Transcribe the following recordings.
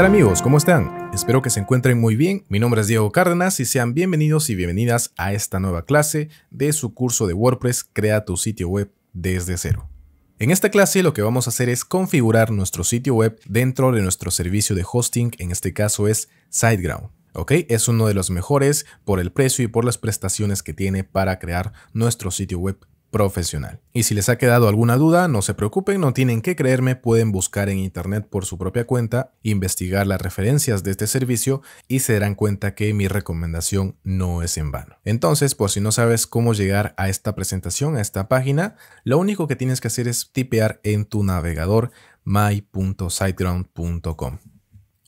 Hola amigos? ¿Cómo están? Espero que se encuentren muy bien. Mi nombre es Diego Cárdenas y sean bienvenidos y bienvenidas a esta nueva clase de su curso de WordPress Crea tu sitio web desde cero. En esta clase lo que vamos a hacer es configurar nuestro sitio web dentro de nuestro servicio de hosting, en este caso es SiteGround. ¿ok? Es uno de los mejores por el precio y por las prestaciones que tiene para crear nuestro sitio web profesional. Y si les ha quedado alguna duda, no se preocupen, no tienen que creerme, pueden buscar en internet por su propia cuenta, investigar las referencias de este servicio y se darán cuenta que mi recomendación no es en vano. Entonces, por si no sabes cómo llegar a esta presentación, a esta página, lo único que tienes que hacer es tipear en tu navegador my.siteground.com.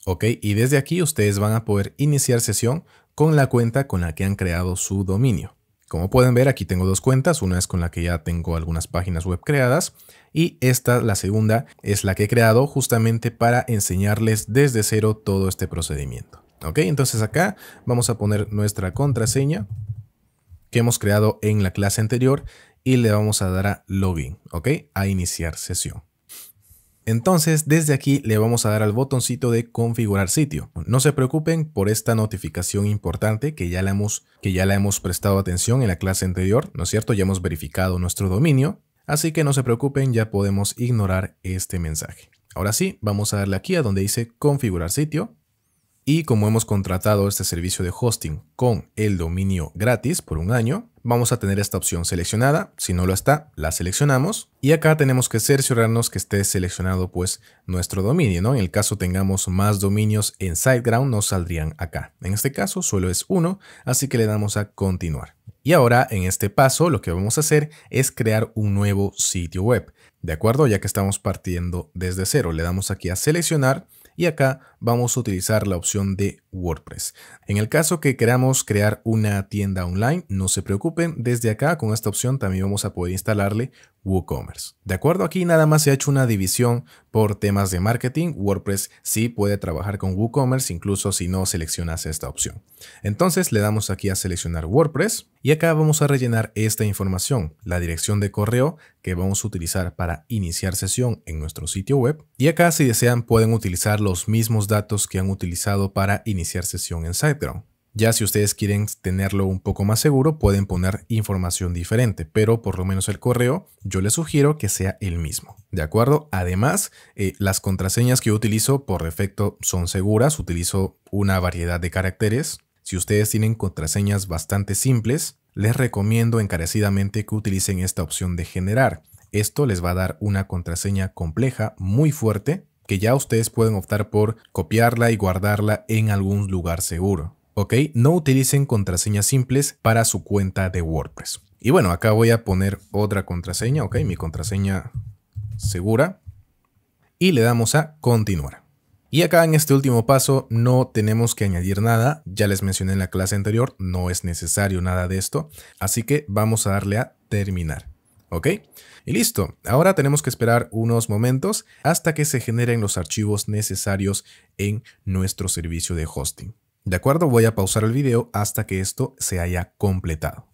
Ok, y desde aquí ustedes van a poder iniciar sesión con la cuenta con la que han creado su dominio. Como pueden ver, aquí tengo dos cuentas, una es con la que ya tengo algunas páginas web creadas y esta, la segunda, es la que he creado justamente para enseñarles desde cero todo este procedimiento. Ok, entonces acá vamos a poner nuestra contraseña que hemos creado en la clase anterior y le vamos a dar a login, ok, a iniciar sesión. Entonces desde aquí le vamos a dar al botoncito de configurar sitio. No se preocupen por esta notificación importante que ya la hemos, que ya la hemos prestado atención en la clase anterior, ¿no es cierto? Ya hemos verificado nuestro dominio, así que no se preocupen, ya podemos ignorar este mensaje. Ahora sí, vamos a darle aquí a donde dice configurar sitio. Y como hemos contratado este servicio de hosting con el dominio gratis por un año, vamos a tener esta opción seleccionada. Si no lo está, la seleccionamos. Y acá tenemos que cerciorarnos que esté seleccionado pues nuestro dominio, ¿no? En el caso tengamos más dominios en SiteGround, no saldrían acá. En este caso solo es uno, así que le damos a continuar. Y ahora en este paso lo que vamos a hacer es crear un nuevo sitio web. ¿De acuerdo? Ya que estamos partiendo desde cero, le damos aquí a seleccionar y acá vamos a utilizar la opción de WordPress. En el caso que queramos crear una tienda online, no se preocupen, desde acá con esta opción también vamos a poder instalarle WooCommerce. De acuerdo, aquí nada más se ha hecho una división por temas de marketing. WordPress sí puede trabajar con WooCommerce, incluso si no seleccionas esta opción. Entonces le damos aquí a seleccionar WordPress y acá vamos a rellenar esta información, la dirección de correo que vamos a utilizar para iniciar sesión en nuestro sitio web. Y acá si desean pueden utilizar los mismos datos que han utilizado para iniciar sesión en SiteGround. Ya si ustedes quieren tenerlo un poco más seguro, pueden poner información diferente, pero por lo menos el correo yo les sugiero que sea el mismo. ¿De acuerdo? Además, eh, las contraseñas que yo utilizo por defecto son seguras, utilizo una variedad de caracteres. Si ustedes tienen contraseñas bastante simples, les recomiendo encarecidamente que utilicen esta opción de generar. Esto les va a dar una contraseña compleja, muy fuerte, que ya ustedes pueden optar por copiarla y guardarla en algún lugar seguro. ¿Ok? No utilicen contraseñas simples para su cuenta de WordPress. Y bueno, acá voy a poner otra contraseña, ¿ok? Mi contraseña segura. Y le damos a continuar. Y acá en este último paso no tenemos que añadir nada, ya les mencioné en la clase anterior, no es necesario nada de esto, así que vamos a darle a terminar. ¿ok? Y listo, ahora tenemos que esperar unos momentos hasta que se generen los archivos necesarios en nuestro servicio de hosting. De acuerdo, voy a pausar el video hasta que esto se haya completado.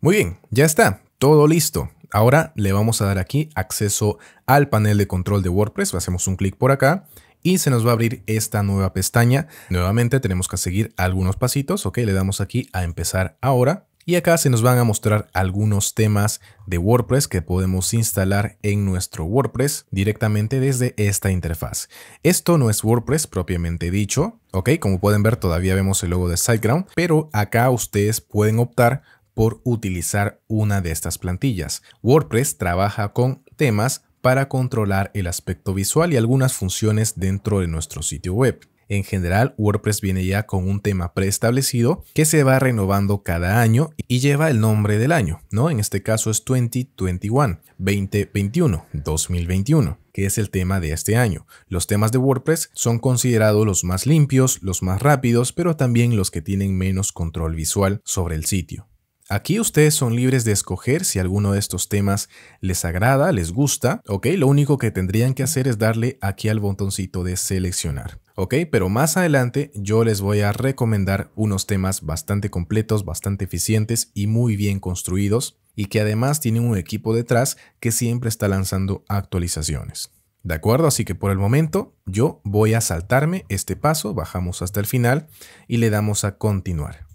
Muy bien, ya está, todo listo. Ahora le vamos a dar aquí acceso al panel de control de WordPress, hacemos un clic por acá y se nos va a abrir esta nueva pestaña. Nuevamente tenemos que seguir algunos pasitos, ok, le damos aquí a empezar ahora y acá se nos van a mostrar algunos temas de WordPress que podemos instalar en nuestro WordPress directamente desde esta interfaz. Esto no es WordPress propiamente dicho, ok, como pueden ver todavía vemos el logo de SiteGround, pero acá ustedes pueden optar por utilizar una de estas plantillas. WordPress trabaja con temas para controlar el aspecto visual y algunas funciones dentro de nuestro sitio web. En general, WordPress viene ya con un tema preestablecido que se va renovando cada año y lleva el nombre del año, ¿no? En este caso es 2021, 2021, 2021 que es el tema de este año. Los temas de WordPress son considerados los más limpios, los más rápidos, pero también los que tienen menos control visual sobre el sitio. Aquí ustedes son libres de escoger si alguno de estos temas les agrada, les gusta, ok, lo único que tendrían que hacer es darle aquí al botoncito de seleccionar. ¿ok? Pero más adelante yo les voy a recomendar unos temas bastante completos, bastante eficientes y muy bien construidos y que además tienen un equipo detrás que siempre está lanzando actualizaciones. ¿De acuerdo? Así que por el momento yo voy a saltarme este paso, bajamos hasta el final y le damos a continuar.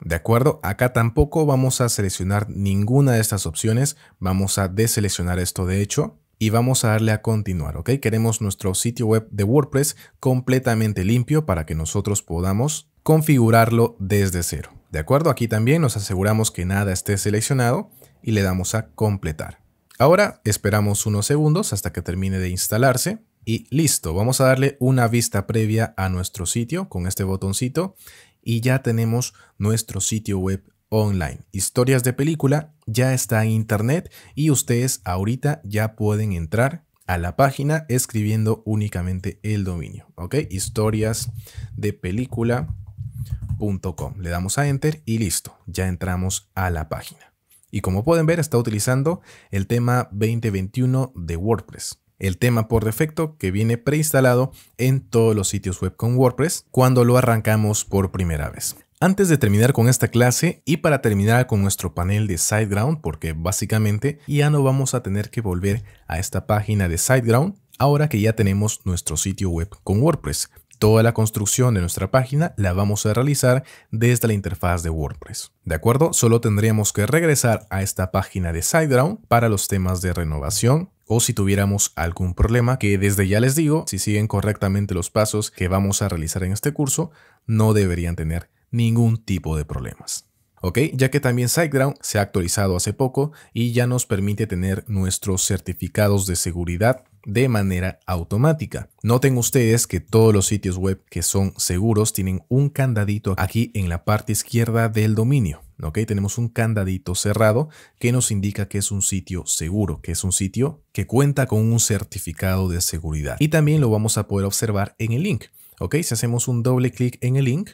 ¿De acuerdo? Acá tampoco vamos a seleccionar ninguna de estas opciones, vamos a deseleccionar esto de hecho y vamos a darle a continuar, ¿ok? Queremos nuestro sitio web de WordPress completamente limpio para que nosotros podamos configurarlo desde cero. ¿De acuerdo? Aquí también nos aseguramos que nada esté seleccionado y le damos a completar. Ahora esperamos unos segundos hasta que termine de instalarse y listo, vamos a darle una vista previa a nuestro sitio con este botoncito y ya tenemos nuestro sitio web online. Historias de película ya está en internet y ustedes ahorita ya pueden entrar a la página escribiendo únicamente el dominio, ¿ok? Historias de película.com. Le damos a enter y listo, ya entramos a la página. Y como pueden ver, está utilizando el tema 2021 de WordPress. El tema por defecto que viene preinstalado en todos los sitios web con WordPress cuando lo arrancamos por primera vez. Antes de terminar con esta clase y para terminar con nuestro panel de SiteGround, porque básicamente ya no vamos a tener que volver a esta página de SiteGround ahora que ya tenemos nuestro sitio web con WordPress. Toda la construcción de nuestra página la vamos a realizar desde la interfaz de WordPress. ¿De acuerdo? Solo tendríamos que regresar a esta página de SiteGround para los temas de renovación, o si tuviéramos algún problema, que desde ya les digo, si siguen correctamente los pasos que vamos a realizar en este curso, no deberían tener ningún tipo de problemas. ¿Ok? Ya que también SiteGround se ha actualizado hace poco y ya nos permite tener nuestros certificados de seguridad de manera automática. Noten ustedes que todos los sitios web que son seguros tienen un candadito aquí en la parte izquierda del dominio. ¿ok? Tenemos un candadito cerrado que nos indica que es un sitio seguro, que es un sitio que cuenta con un certificado de seguridad. Y también lo vamos a poder observar en el link. ¿ok? Si hacemos un doble clic en el link,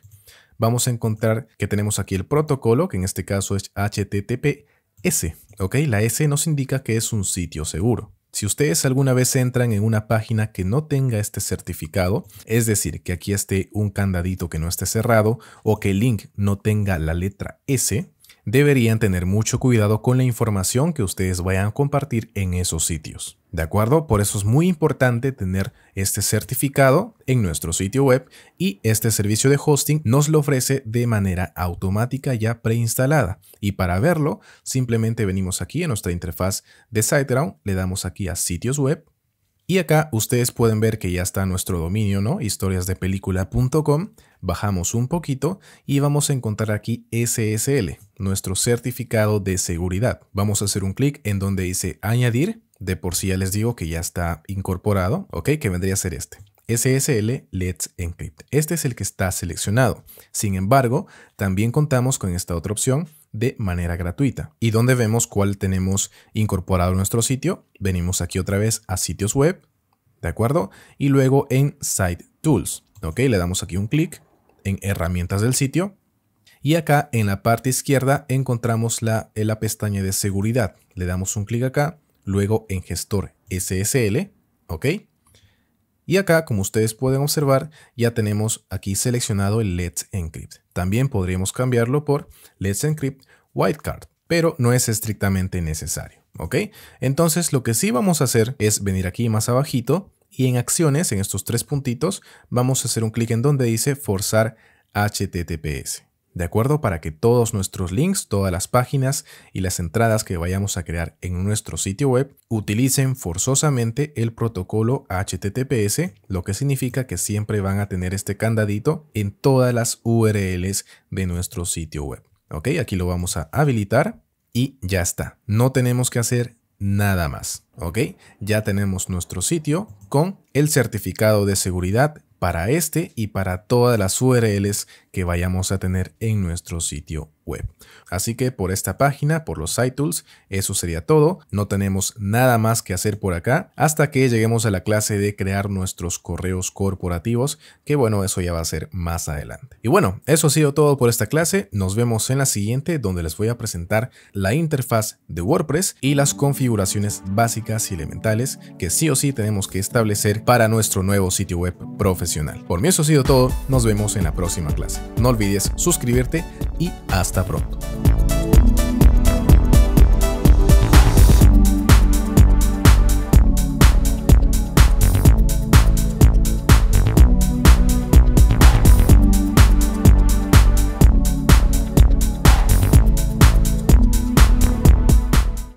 vamos a encontrar que tenemos aquí el protocolo, que en este caso es HTTPS. ¿ok? La S nos indica que es un sitio seguro. Si ustedes alguna vez entran en una página que no tenga este certificado, es decir, que aquí esté un candadito que no esté cerrado o que el link no tenga la letra S, deberían tener mucho cuidado con la información que ustedes vayan a compartir en esos sitios. ¿De acuerdo? Por eso es muy importante tener este certificado en nuestro sitio web y este servicio de hosting nos lo ofrece de manera automática ya preinstalada. Y para verlo, simplemente venimos aquí en nuestra interfaz de SiteGround, le damos aquí a sitios web y acá ustedes pueden ver que ya está nuestro dominio, ¿no? Historiasdepelícula.com. Bajamos un poquito y vamos a encontrar aquí SSL, nuestro certificado de seguridad. Vamos a hacer un clic en donde dice añadir. De por sí ya les digo que ya está incorporado, ¿ok? Que vendría a ser este. SSL Let's Encrypt. Este es el que está seleccionado. Sin embargo, también contamos con esta otra opción de manera gratuita. Y donde vemos cuál tenemos incorporado nuestro sitio, venimos aquí otra vez a sitios web, ¿de acuerdo? Y luego en Site Tools, ¿ok? Le damos aquí un clic en herramientas del sitio y acá en la parte izquierda encontramos la, la pestaña de seguridad. Le damos un clic acá, luego en gestor SSL, ¿ok? Y acá, como ustedes pueden observar, ya tenemos aquí seleccionado el Let's Encrypt. También podríamos cambiarlo por Let's Encrypt Wildcard, pero no es estrictamente necesario, ¿ok? Entonces lo que sí vamos a hacer es venir aquí más abajito y en acciones, en estos tres puntitos, vamos a hacer un clic en donde dice forzar HTTPS. ¿de acuerdo? Para que todos nuestros links, todas las páginas y las entradas que vayamos a crear en nuestro sitio web utilicen forzosamente el protocolo HTTPS, lo que significa que siempre van a tener este candadito en todas las URLs de nuestro sitio web. ¿Ok? Aquí lo vamos a habilitar y ya está. No tenemos que hacer nada más, ¿ok? Ya tenemos nuestro sitio con el certificado de seguridad para este y para todas las URLs que vayamos a tener en nuestro sitio web. Así que por esta página, por los tools eso sería todo. No tenemos nada más que hacer por acá hasta que lleguemos a la clase de crear nuestros correos corporativos, que bueno, eso ya va a ser más adelante. Y bueno, eso ha sido todo por esta clase. Nos vemos en la siguiente donde les voy a presentar la interfaz de WordPress y las configuraciones básicas y elementales que sí o sí tenemos que establecer para nuestro nuevo sitio web profesional. Por mí eso ha sido todo. Nos vemos en la próxima clase. No olvides suscribirte y hasta está pronto.